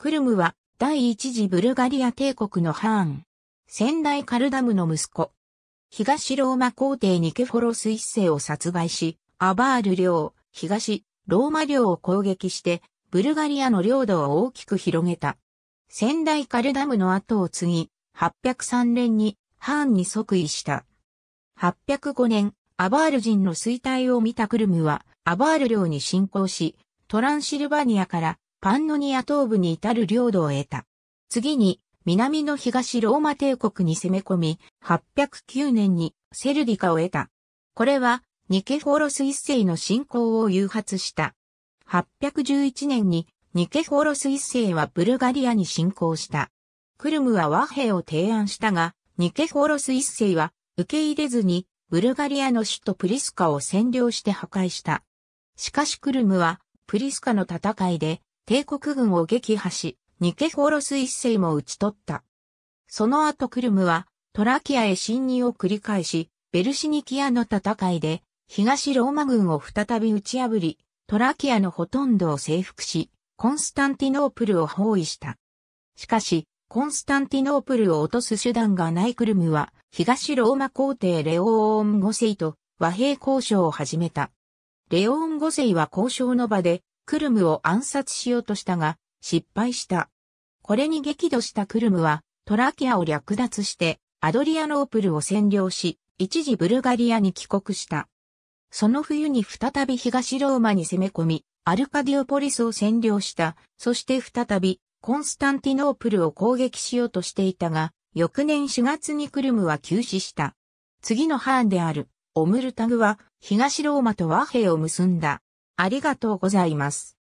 クルムは第一次ブルガリア帝国のハーン。先代カルダムの息子。東ローマ皇帝ニケフォロス一世を殺害し、アバール領、東、ローマ領を攻撃して、ブルガリアの領土を大きく広げた。先代カルダムの後を継ぎ、803年にハーンに即位した。805年、アバール人の衰退を見たクルムは、アバール領に侵攻し、トランシルバニアからパンノニア東部に至る領土を得た。次に、南の東ローマ帝国に攻め込み、809年にセルディカを得た。これは、ニケフォロス一世の信仰を誘発した。811年に、ニケフォロス一世はブルガリアに侵攻した。クルムは和平を提案したが、ニケフォロス一世は受け入れずに、ブルガリアの首都プリスカを占領して破壊した。しかしクルムは、プリスカの戦いで、帝国軍を撃破し、ニケフォロス一世も討ち取った。その後クルムはトラキアへ侵入を繰り返し、ベルシニキアの戦いで東ローマ軍を再び打ち破り、トラキアのほとんどを征服し、コンスタンティノープルを包囲した。しかし、コンスタンティノープルを落とす手段がないクルムは、東ローマ皇帝レオーン5世と和平交渉を始めた。レオーン5世は交渉の場で、クルムを暗殺しようとしたが、失敗した。これに激怒したクルムは、トラキアを略奪して、アドリアノープルを占領し、一時ブルガリアに帰国した。その冬に再び東ローマに攻め込み、アルカディオポリスを占領した、そして再び、コンスタンティノープルを攻撃しようとしていたが、翌年4月にクルムは急死した。次の班である、オムルタグは、東ローマと和平を結んだ。ありがとうございます。